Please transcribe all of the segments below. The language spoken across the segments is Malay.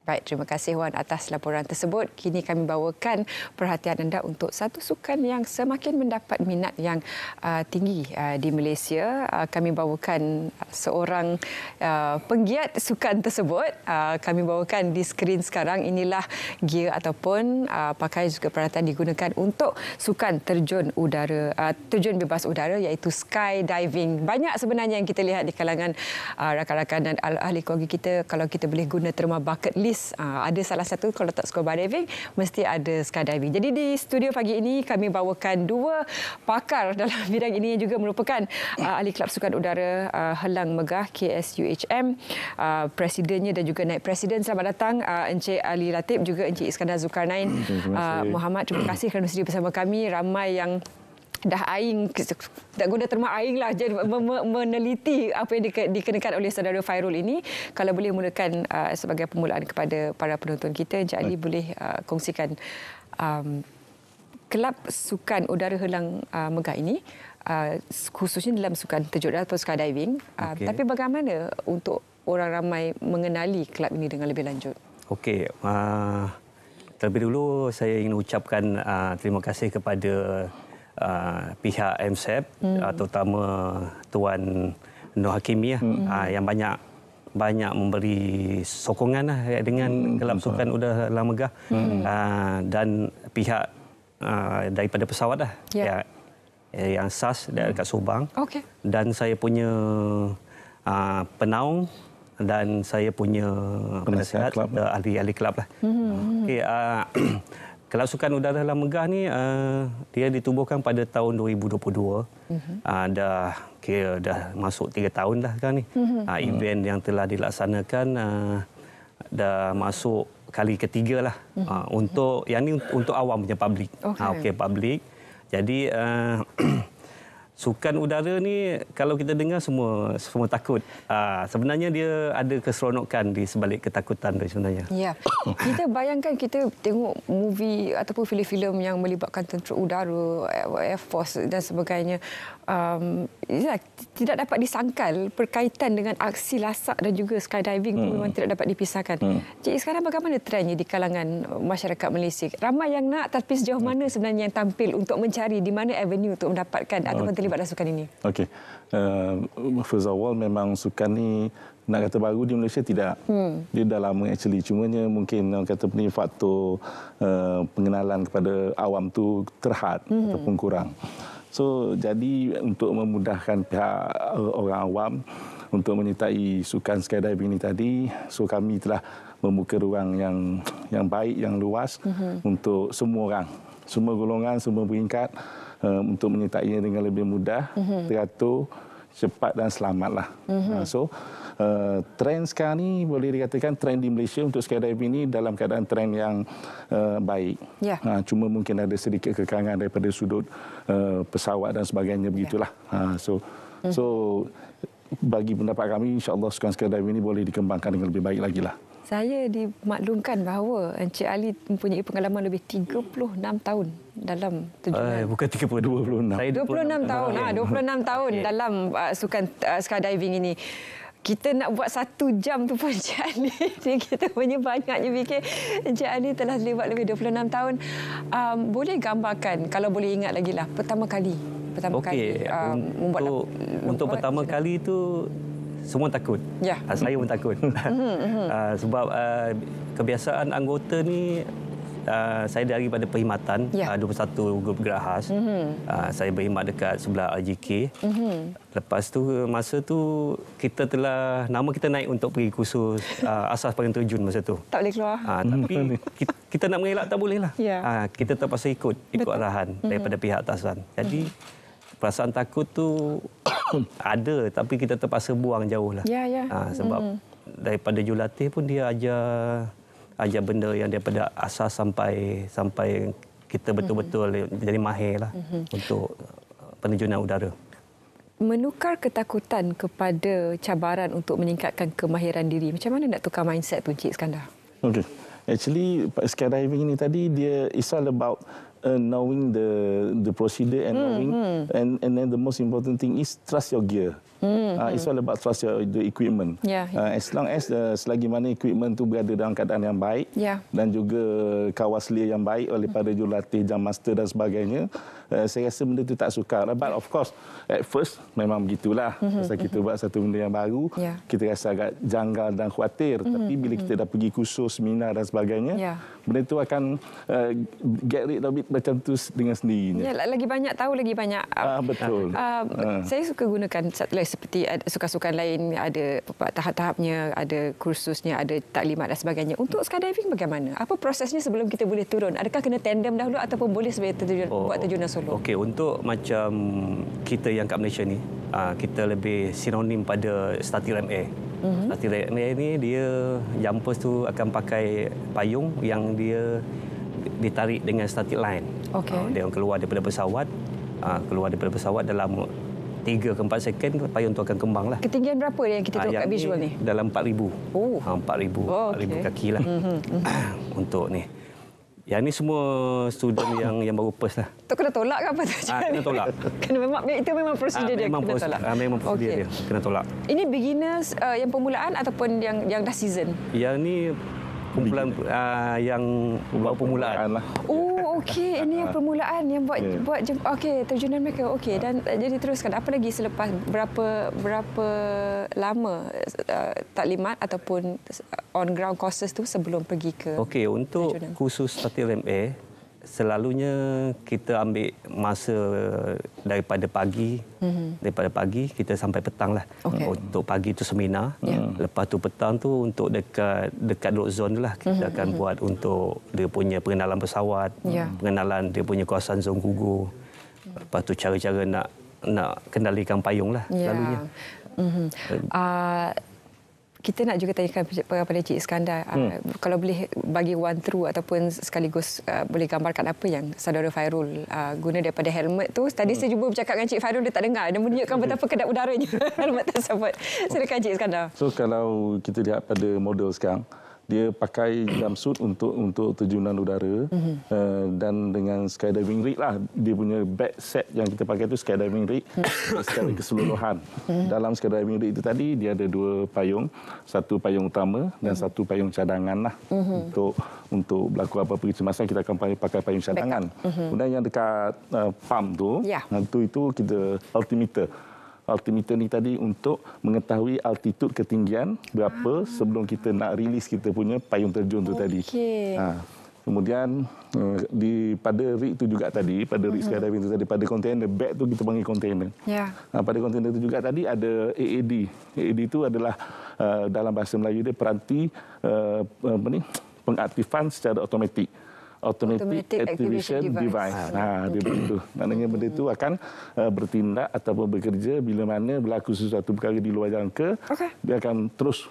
Baik, terima kasih Wan atas laporan tersebut. Kini kami bawakan perhatian anda untuk satu sukan yang semakin mendapat minat yang uh, tinggi uh, di Malaysia. Uh, kami bawakan uh, seorang uh, penggiat sukan tersebut. Uh, kami bawakan di skrin sekarang inilah gear ataupun uh, pakaian juga peralatan digunakan untuk sukan terjun udara, uh, terjun bebas udara iaitu skydiving. Banyak sebenarnya yang kita lihat di kalangan uh, rakan-rakan dan ahli keluarga kita kalau kita boleh guna terma bucket list least uh, ada salah satu kalau tak scuba diving mesti ada skydiving. Jadi di studio pagi ini kami bawakan dua pakar dalam bidang ini yang juga merupakan uh, ahli Kelab Sukan Udara uh, Helang Megah KSUHM uh, ah, presidennya dan juga naik presiden selamat datang uh, Encik Ali Latif juga Encik Iskandar Zulkarnain uh, Muhammad terima kasih kerana sudi bersama kami ramai yang dah aing tak guna terma aing lah jadi meneliti apa yang dikenakan oleh saudara Fairul ini kalau boleh mulakan uh, sebagai permulaan kepada para penonton kita jadi Ali boleh uh, kongsikan um, kelab sukan udara helang uh, megah ini uh, khususnya dalam sukan terjun atau skydiving diving uh, okay. tapi bagaimana untuk orang ramai mengenali kelab ini dengan lebih lanjut okey uh, terlebih dulu saya ingin ucapkan uh, terima kasih kepada uh, pihak MSEP hmm. uh, terutama tuan Nur Hakimi ya hmm. uh, yang banyak banyak memberi sokongan lah dengan hmm, gelap sukan masalah. udah lama megah hmm. uh, dan pihak uh, daripada pesawat lah yeah. ya, ya eh, yang SAS hmm. dekat Subang okay. dan saya punya uh, penaung dan saya punya penasihat, penasihat eh, ahli-ahli kelab lah. Hmm. Okay, uh, hmm. Kelab Sukan Udara dalam Megah ni uh, dia ditubuhkan pada tahun 2022. Uh-huh. Uh, dah kira dah masuk 3 tahun dah kan? ni. Uh-huh. Uh, event uh-huh. yang telah dilaksanakan uh, dah masuk kali ketiga lah uh, uh-huh. untuk yang ni untuk awam punya public Okey uh, okay, public Jadi uh, sukan udara ni kalau kita dengar semua semua takut. Aa, ah, sebenarnya dia ada keseronokan di sebalik ketakutan tu sebenarnya. Ya. Kita bayangkan kita tengok movie ataupun filem-filem yang melibatkan tentera udara, air force dan sebagainya. Um, ya, tidak dapat disangkal perkaitan dengan aksi lasak dan juga skydiving hmm. memang tidak dapat dipisahkan. Hmm. Cik, sekarang bagaimana trennya di kalangan masyarakat Malaysia? Ramai yang nak tapi sejauh mana hmm. sebenarnya yang tampil untuk mencari di mana avenue untuk mendapatkan okay. ataupun terlibatlah sukan ini? Okey. Uh, first of all, memang sukan ni nak kata baru di Malaysia tidak. Hmm. Dia dah lama actually. Cumanya mungkin nak kata ni faktor uh, pengenalan kepada awam tu terhad hmm. ataupun kurang. So jadi untuk memudahkan pihak orang awam untuk menyertai sukan skydiving ini tadi, so kami telah membuka ruang yang yang baik yang luas mm-hmm. untuk semua orang, semua golongan, semua peringkat uh, untuk menyertainya dengan lebih mudah, mm-hmm. teratur, cepat dan selamatlah. Mm-hmm. Uh, so, uh, trend sekarang ni boleh dikatakan trend di Malaysia untuk skydiving ini dalam keadaan trend yang uh, baik. Yeah. Ha, uh, cuma mungkin ada sedikit kekangan daripada sudut uh, pesawat dan sebagainya ya. begitulah. Uh, so, mm-hmm. so bagi pendapat kami, insyaAllah sukan skydiving ini boleh dikembangkan dengan lebih baik lagi lah saya dimaklumkan bahawa Encik Ali mempunyai pengalaman lebih 36 tahun dalam terjun. Eh, bukan 32, 26. 26 tahun. Ha, 26 tahun ah, dalam uh, sukan uh, skydiving ini. Kita nak buat satu jam tu pun Encik Ali. Kita punya banyaknya fikir. Encik Ali telah lewat lebih 26 tahun. Um, boleh gambarkan, kalau boleh ingat lagi, lah, pertama kali. Pertama okay. kali. Uh, untuk, membuat, untuk pertama kali itu, semua takut. Ya. Uh, saya pun takut. uh, sebab uh, kebiasaan anggota ni uh, saya daripada perkhidmatan ya. uh, 21 grup Gerahas. Mm uh, saya berkhidmat dekat sebelah RGK. Mm Lepas tu masa tu kita telah nama kita naik untuk pergi kursus uh, asas paling terjun masa tu. Tak boleh keluar. Uh, tapi kita, kita nak mengelak tak boleh lah. Ya. Uh, kita terpaksa ikut ikut Betul. arahan mhm. daripada mm-hmm. pihak atasan. Jadi mm-hmm perasaan takut tu ada tapi kita terpaksa buang jauhlah. Ya ya. Ha, sebab mm. daripada julatih pun dia ajar ajar benda yang daripada asas sampai sampai kita betul-betul mm. jadi mahirlah mm. Mm-hmm. untuk penerjunan udara. Menukar ketakutan kepada cabaran untuk meningkatkan kemahiran diri. Macam mana nak tukar mindset tu Cik Skandar? Okay. Actually skydiving ini tadi dia is all about uh, knowing the the procedure and mm, knowing hmm. and and then the most important thing is trust your gear. Hmm. Uh, it's hmm. all about trust your, the equipment. Yeah. Uh, as long as uh, selagi mana equipment tu berada dalam keadaan yang baik yeah. dan juga kawasli yang baik oleh para jurulatih, jam master dan sebagainya, uh, saya rasa benda tu tak sukar. But of course, at first memang begitulah. Mm-hmm. Hmm, Sebab hmm, kita buat satu benda yang baru, yeah. kita rasa agak janggal dan khawatir. Mm-hmm. Tapi bila kita dah pergi kursus, seminar dan sebagainya, yeah. benda tu akan uh, get rid of it macam tu dengan sendirinya. Yeah, lagi banyak tahu, lagi banyak. Uh, betul. Uh, uh. Saya suka gunakan satu seperti sukan-sukan lain ada tahap-tahapnya, ada kursusnya, ada taklimat dan sebagainya. Untuk skydiving bagaimana? Apa prosesnya sebelum kita boleh turun? Adakah kena tandem dahulu ataupun boleh sebagai terjun, oh, buat terjunan solo? Okey, untuk macam kita yang kat Malaysia ni, ah, kita lebih sinonim pada statir MA. Mm -hmm. Statir MA ni dia jumpers tu akan pakai payung yang dia ditarik dengan static line. Okay. Ah, dia keluar daripada pesawat, ah, keluar daripada pesawat dalam 3 ke 4 second payung tu akan kembang lah. Ketinggian berapa yang kita ah, tengok kat visual ni? Dalam 4000. Oh. Ha ah, 4000. Oh, okay. 4000 kakilah. untuk ni. Yang ni semua student yang yang baru first lah. Tu kena tolak ke apa tu? Ha, kena tolak. kena memang itu memang prosedur ha, dia kena pros, tolak. Ha, memang prosedur okay. dia kena tolak. Ini beginners uh, yang permulaan ataupun yang yang dah season? Yang ni kumpulan uh, yang buat permulaan lah. Oh, okey. Ini yang ah. permulaan yang buat yeah. buat okey terjunan mereka. Okey dan uh, jadi teruskan. Apa lagi selepas berapa berapa lama uh, taklimat ataupun eh, on ground courses tu sebelum pergi ke? Okey, untuk terjunan. khusus Tatil MA, selalunya kita ambil masa daripada pagi mm-hmm. daripada pagi kita sampai petang lah okay. untuk pagi tu seminar yeah. lepas tu petang tu untuk dekat dekat drop zone lah kita mm-hmm. akan mhm. buat untuk dia punya pengenalan pesawat yeah. pengenalan dia punya kawasan zon gugur lepas tu cara-cara nak nak kendalikan payung lah yeah. selalunya mm-hmm. uh, kita nak juga tanyakan kepada Cik Iskandar ah, hmm. uh, kalau boleh bagi one through ataupun sekaligus uh, boleh gambarkan apa yang saudara Fairul uh, guna daripada helmet tu tadi hmm. saya cuba bercakap dengan Cik Fairul dia tak dengar dia menunjukkan hmm. betapa kedap udaranya helmet tersebut silakan Cik Iskandar so kalau kita lihat pada model sekarang dia pakai jumpsuit untuk untuk terjunan udara mm -hmm. uh, dan dengan skydiving rig lah dia punya back set yang kita pakai itu skydiving rig mm -hmm. secara keseluruhan mm -hmm. dalam skydiving rig itu tadi dia ada dua payung satu payung utama dan mm -hmm. satu payung cadangan lah mm -hmm. untuk untuk berlaku apa pergi semasa kita akan pakai payung cadangan mm -hmm. kemudian yang dekat uh, pump tu yeah. Ya. itu itu kita altimeter altimeter ni tadi untuk mengetahui altitude ketinggian berapa ah. sebelum kita nak rilis kita punya payung terjun tu okay. tadi. Ha. Kemudian eh, di pada rig tu juga tadi pada rig mm-hmm. skydiving tu tadi pada container bag tu kita panggil container. Yeah. Ha, pada container tu juga tadi ada AAD. AAD tu adalah uh, dalam bahasa Melayu dia peranti uh, apa ni pengaktifan secara automatik automatic, automatic activation, device. device. Ha, ah, ah, okay. dia begitu. Maknanya benda itu akan eh, bertindak ataupun bekerja bila mana berlaku sesuatu perkara di luar jangka, dia akan terus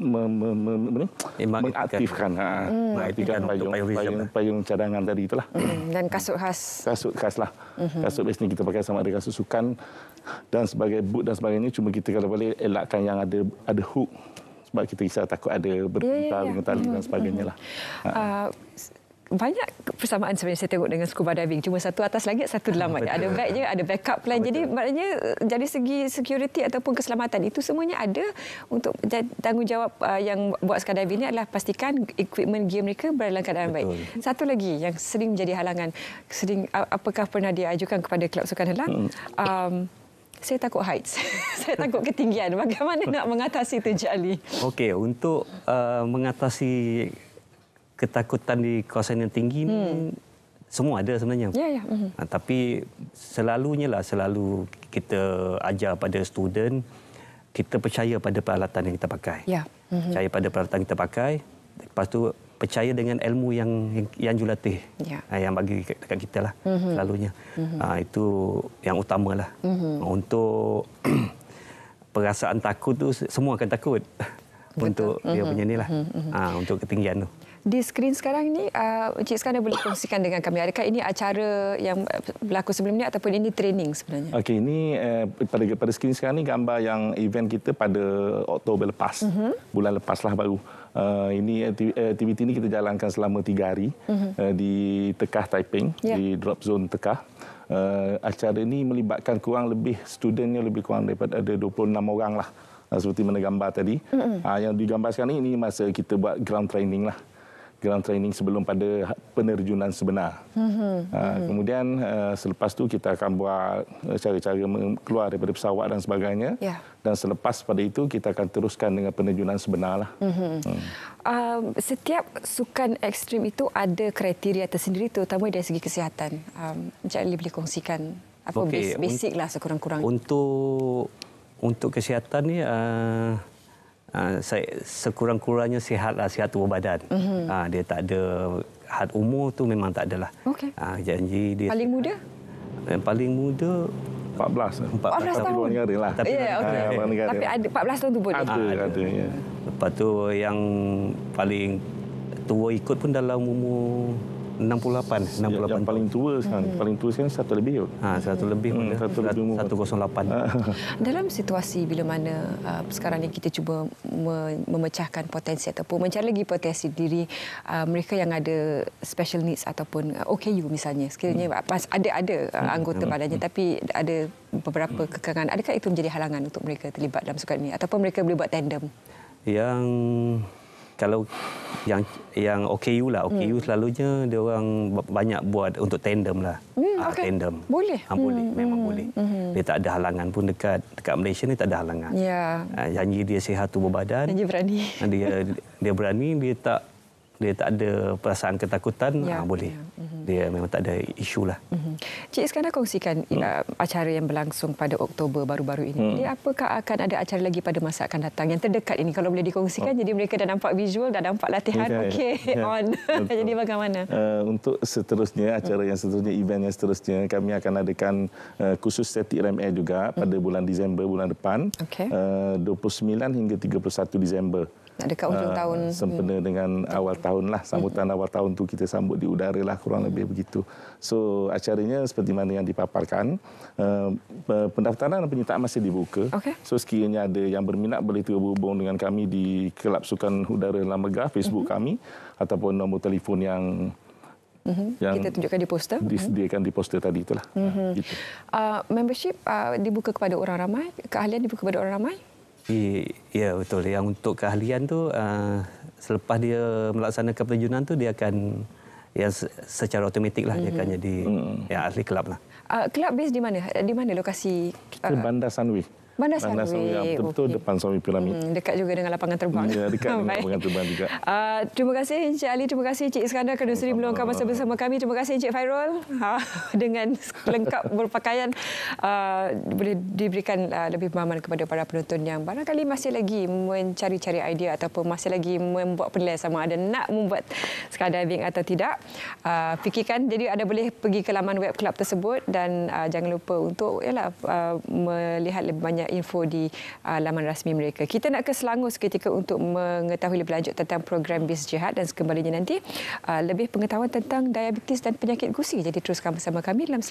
ah, hmm. mengaktifkan, mengaktifkan payung, eh. payung, cadangan tadi itulah. Hmm, dan kasut khas. Kasut khas lah. Mhm. Kasut biasanya kita pakai sama ada kasut sukan dan sebagai boot dan sebagainya cuma kita kalau boleh elakkan yang ada ada hook sebab kita risau takut ada ya, ya, berpintar yeah, ya. tali mhm, dan sebagainya mhm. lah banyak persamaan sebenarnya saya tengok dengan scuba diving. Cuma satu atas lagi, satu ah, dalam lagi. Ada bag je, ada backup plan. Betul. Jadi maknanya jadi eh, segi security ataupun keselamatan itu semuanya ada untuk tanggungjawab ah, yang buat skydiving ini adalah pastikan equipment gear mereka berada dalam baik. Satu lagi yang sering menjadi halangan, sering apakah pernah diajukan kepada kelab sukan helang? Hmm. Um, saya takut heights. saya takut ketinggian. Bagaimana nak mengatasi itu, Jali? Okey, untuk uh, mengatasi ketakutan di kawasan yang tinggi ni hmm. semua ada sebenarnya. Ya, ya. uh Ha, tapi selalunya lah, selalu kita ajar pada student, kita percaya pada peralatan yang kita pakai. Ya. uh Percaya pada peralatan yang kita pakai, lepas tu percaya dengan ilmu yang yang, yang julatih ya. Ha, yang bagi dekat kita lah mm-hmm. selalunya hmm Ha, itu yang utama lah hmm untuk perasaan takut tu semua akan takut Betul. untuk dia mhm. punya ni lah mm-hmm. ha, untuk ketinggian tu di skrin sekarang ni, uh, Encik Iskandar boleh kongsikan dengan kami. Adakah ini acara yang uh, berlaku sebelum ini ataupun ini training sebenarnya? Okey, ini uh, pada, pada skrin sekarang ini gambar yang event kita pada Oktober lepas. Uh-huh. Bulan lepas lah baru. Uh, ini uh, aktiviti ini kita jalankan selama tiga hari uh-huh. uh, di Tekah Taiping, yeah. di Drop Zone Tekah. Uh, acara ini melibatkan kurang lebih studentnya lebih kurang daripada ada 26 orang lah. Uh, seperti mana gambar tadi. Mm-hmm. Uh, yang digambarkan ini, ini masa kita buat ground training lah ground training sebelum pada penerjunan sebenar. Mm-hmm. Ha, kemudian uh, selepas tu kita akan buat ah, cara-cara keluar daripada pesawat dan sebagainya. Yeah. Dan selepas pada itu kita akan teruskan dengan penerjunan sebenar lah. Mm-hmm. Hmm. Um, setiap sukan ekstrim itu ada kriteria tersendiri terutama dari segi kesihatan. Um, Encik Ali boleh kongsikan apa okay. basic, basic lah sekurang-kurangnya. Untuk untuk kesihatan ni. Uh, Ah, saya sekurang-kurangnya sihatlah sihat tubuh badan. Mm-hmm. Uh, dia tak ada had umur tu memang tak adalah. Okay. Uh, ah, janji dia paling muda? Yang paling muda 14 14 tahun. Tapi luar lah. Tapi, yeah, okay. negara. Tapi ada 14 tahun tu pun? Ada, ada. ada ya. Lepas tu yang paling tua ikut pun dalam umur 68. 68. Ya, yang paling tua sekarang. Hmm. Paling tua sekarang satu lebih. Ha, satu lebih hmm. pada ya. hmm. Satu, satu, satu ah. 108. Dalam situasi bila mana uh, sekarang ni kita cuba me- memecahkan potensi ataupun mencari lagi potensi diri uh, mereka yang ada special needs ataupun uh, OKU misalnya. Sekiranya hmm. ada-ada uh, hmm, anggota hmm. badannya hmm. tapi ada beberapa hmm. kekangan. Adakah itu menjadi halangan untuk mereka terlibat dalam sukan ini? Ataupun mereka boleh buat tandem? Yang kalau yang yang OKU lah, OKU hmm. selalunya dia orang banyak buat untuk tandem lah. Hmm, ah, okay. tandem. Boleh. Ha, boleh, hmm. memang hmm. boleh. Hmm. Dia tak ada halangan pun dekat dekat Malaysia ni tak ada halangan. Ya. Yeah. Janji dia sihat tubuh badan. Janji berani. Ah, dia dia berani, dia tak dia tak ada perasaan ketakutan, ya. ha, boleh. Ya. Mhm. Dia memang tak ada isu lah. Mhm. Cik sekarang kongsikan hmm. acara yang berlangsung pada Oktober baru-baru ini. Hmm. Jadi apakah akan ada acara lagi pada masa akan datang yang terdekat ini kalau boleh dikongsikan? Oh. Jadi mereka dah nampak visual, dah nampak latihan. Ya. Okey, ya. on. Betul. Jadi bagaimana? Eh, untuk seterusnya acara yang seterusnya, event yang seterusnya, kami akan adakan eh, khusus SETI RMA juga hmm. pada bulan Disember bulan depan, okay. 29 eh, hingga 31 Disember. Nak dekat hujung uh, ah, tahun. Sempena hmm. dengan awal tahun lah. Hmm. Sambutan hmm. awal tahun tu kita sambut di udara lah kurang hmm. lebih begitu. So acaranya seperti mana yang dipaparkan. Uh, pendaftaran dan penyertaan masih dibuka. Okay. So sekiranya ada yang berminat boleh terhubung dengan kami di Kelab Sukan Udara Lamegah, Facebook hmm. kami. Ataupun nombor telefon yang Mm-hmm. Yang kita tunjukkan di poster. Hmm. Disediakan di poster tadi itulah. Mm-hmm. Uh, membership uh, dibuka kepada orang ramai, keahlian dibuka kepada orang ramai. Tapi ya betul yang untuk keahlian tu uh, selepas dia melaksanakan penerjunan tu dia akan yang secara automatik lah mm-hmm. dia mhm. akan jadi mm. ya ahli kelab lah. Uh, kelab base di mana? Di mana lokasi? Uh, Bandar Sanwi. Bandar Bandar Sarawak. Sarawak. Ah, betul, -betul okay. depan suami Piramid. Hmm, dekat juga dengan lapangan terbang. Ya, dekat dengan lapangan terbang juga. Uh, terima kasih Encik Ali, terima kasih Encik Iskandar kerana sudi meluangkan masa bersama kami. Terima kasih Encik Fairul ah, dengan lengkap berpakaian uh, boleh diberikan uh, lebih pemahaman kepada para penonton yang barangkali masih lagi mencari-cari idea ataupun masih lagi membuat penilaian sama ada nak membuat skydiving atau tidak. Uh, fikirkan, jadi ada boleh pergi ke laman web club tersebut dan uh, jangan lupa untuk yalah, uh, melihat lebih banyak info di uh, laman rasmi mereka. Kita nak ke Selangor seketika untuk mengetahui lebih lanjut tentang program bis jihad dan sekembalinya nanti uh, lebih pengetahuan tentang diabetes dan penyakit gusi. Jadi teruskan bersama kami dalam